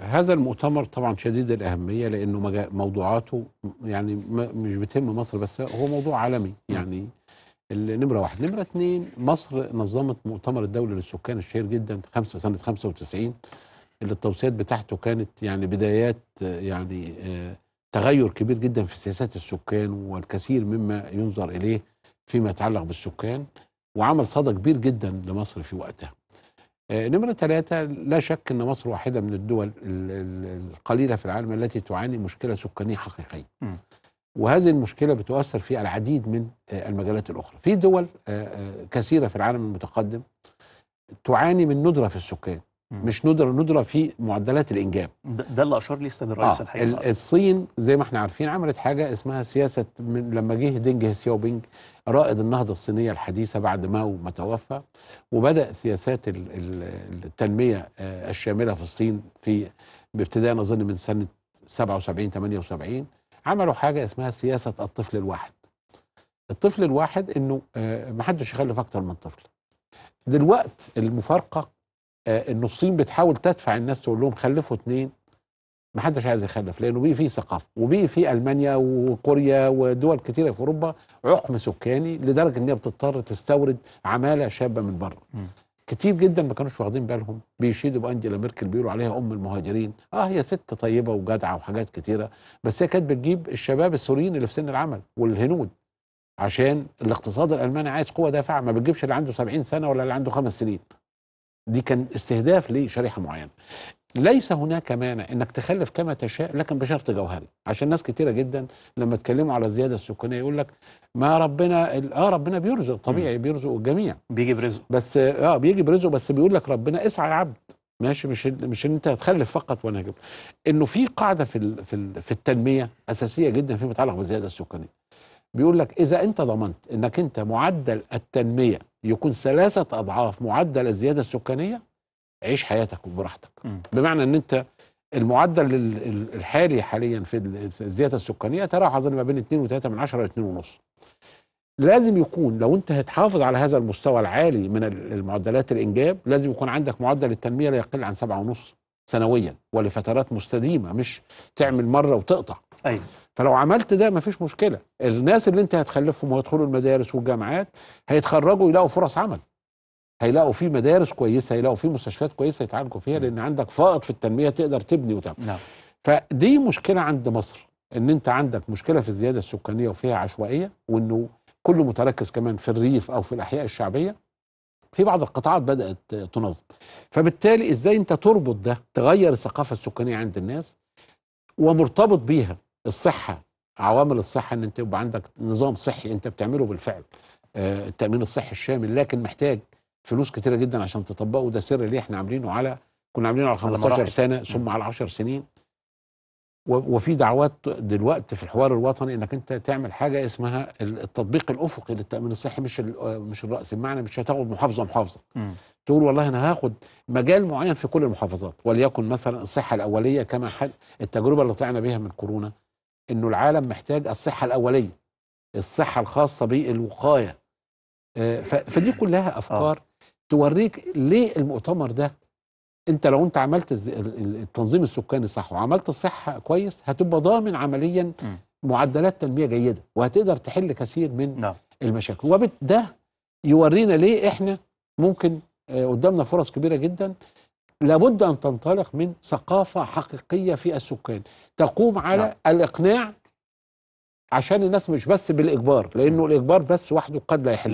هذا المؤتمر طبعا شديد الأهمية لأنه موضوعاته يعني مش بتهم مصر بس هو موضوع عالمي يعني نمرة واحد نمرة اثنين مصر نظمت مؤتمر الدولة للسكان الشهير جدا خمسة سنة 95 اللي التوصيات بتاعته كانت يعني بدايات يعني آه، تغير كبير جدا في سياسات السكان والكثير مما ينظر إليه فيما يتعلق بالسكان وعمل صدى كبير جدا لمصر في وقتها آه، نمرة ثلاثة لا شك أن مصر واحدة من الدول القليلة في العالم التي تعاني مشكلة سكانية حقيقية وهذه المشكلة بتؤثر في العديد من آه، المجالات الأخرى في دول آه، كثيرة في العالم المتقدم تعاني من ندرة في السكان مش ندره ندره في معدلات الانجاب ده, اللي اشار ليه السيد الرئيس آه الحقيقه الصين زي ما احنا عارفين عملت حاجه اسمها سياسه من لما جه دينج سياوبينج رائد النهضه الصينيه الحديثه بعد ماو ما توفى وبدا سياسات التنميه آه، الشامله في الصين في ابتداء اظن من سنه 77 78 عملوا حاجه اسمها سياسه الطفل الواحد الطفل الواحد انه آه، ما حدش يخلف اكتر من طفل دلوقت المفارقه آه، انه الصين بتحاول تدفع الناس تقول لهم خلفوا اثنين ما حدش عايز يخلف لانه بيه في ثقافه وبيه في المانيا وكوريا ودول كثيره في اوروبا عقم سكاني لدرجه ان هي بتضطر تستورد عماله شابه من بره كتير جدا ما كانوش واخدين بالهم بيشيدوا بانجيلا ميركل بيقولوا عليها ام المهاجرين اه هي ست طيبه وجدعه وحاجات كثيره بس هي كانت بتجيب الشباب السوريين اللي في سن العمل والهنود عشان الاقتصاد الالماني عايز قوه دافعه ما بتجيبش اللي عنده 70 سنه ولا اللي عنده خمس سنين دي كان استهداف لشريحه معينه ليس هناك مانع انك تخلف كما تشاء لكن بشرط جوهري عشان ناس كتيره جدا لما تكلموا على الزياده السكانيه يقول لك ما ربنا اه ربنا بيرزق طبيعي بيرزق الجميع بيجي برزقه بس اه بيجي برزقه بس بيقول لك ربنا اسعى يا عبد ماشي مش مش ان انت هتخلف فقط وانا هجيب انه في قاعده في في, في التنميه اساسيه جدا فيما يتعلق بالزياده السكانيه بيقول لك اذا انت ضمنت انك انت معدل التنميه يكون ثلاثة أضعاف معدل الزيادة السكانية عيش حياتك وبراحتك بمعنى أن أنت المعدل الحالي حاليا في الزيادة السكانية تراوح ما بين 2 و3 من 10 ل 2.5 لازم يكون لو انت هتحافظ على هذا المستوى العالي من المعدلات الانجاب لازم يكون عندك معدل التنميه لا يقل عن 7 ونص سنويا ولفترات مستديمه مش تعمل مره وتقطع ايوه فلو عملت ده مفيش مشكله الناس اللي انت هتخلفهم ويدخلوا المدارس والجامعات هيتخرجوا يلاقوا فرص عمل هيلاقوا في مدارس كويسه هيلاقوا في مستشفيات كويسه يتعالجوا فيها نعم. لان عندك فائض في التنميه تقدر تبني وتعمل نعم. فدي مشكله عند مصر ان انت عندك مشكله في الزياده السكانيه وفيها عشوائيه وانه كله متركز كمان في الريف او في الاحياء الشعبيه في بعض القطاعات بدات تنظم فبالتالي ازاي انت تربط ده تغير الثقافه السكانيه عند الناس ومرتبط بيها الصحه عوامل الصحه ان انت يبقى عندك نظام صحي انت بتعمله بالفعل آه، التامين الصحي الشامل لكن محتاج فلوس كتيره جدا عشان تطبقه ده سر ليه احنا عاملينه على كنا عاملينه على 15 سنه ثم على 10 سنين وفي دعوات دلوقتي في الحوار الوطني انك انت تعمل حاجه اسمها التطبيق الافقي للتامين الصحي مش مش الراس بمعنى مش هتاخد محافظه محافظه م. تقول والله انا هاخد مجال معين في كل المحافظات وليكن مثلا الصحه الاوليه كما حد التجربه اللي طلعنا بها من كورونا انه العالم محتاج الصحه الاوليه الصحه الخاصه بالوقايه آه، فدي كلها آه. افكار آه. توريك ليه المؤتمر ده انت لو انت عملت التنظيم السكاني صح وعملت الصحه كويس هتبقى ضامن عمليا م. معدلات تنميه جيده وهتقدر تحل كثير من نعم. المشاكل وده يورينا ليه احنا ممكن آه، قدامنا فرص كبيره جدا لابد ان تنطلق من ثقافه حقيقيه في السكان تقوم على نعم. الاقناع عشان الناس مش بس بالاجبار لانه الاجبار بس وحده قد لا يحل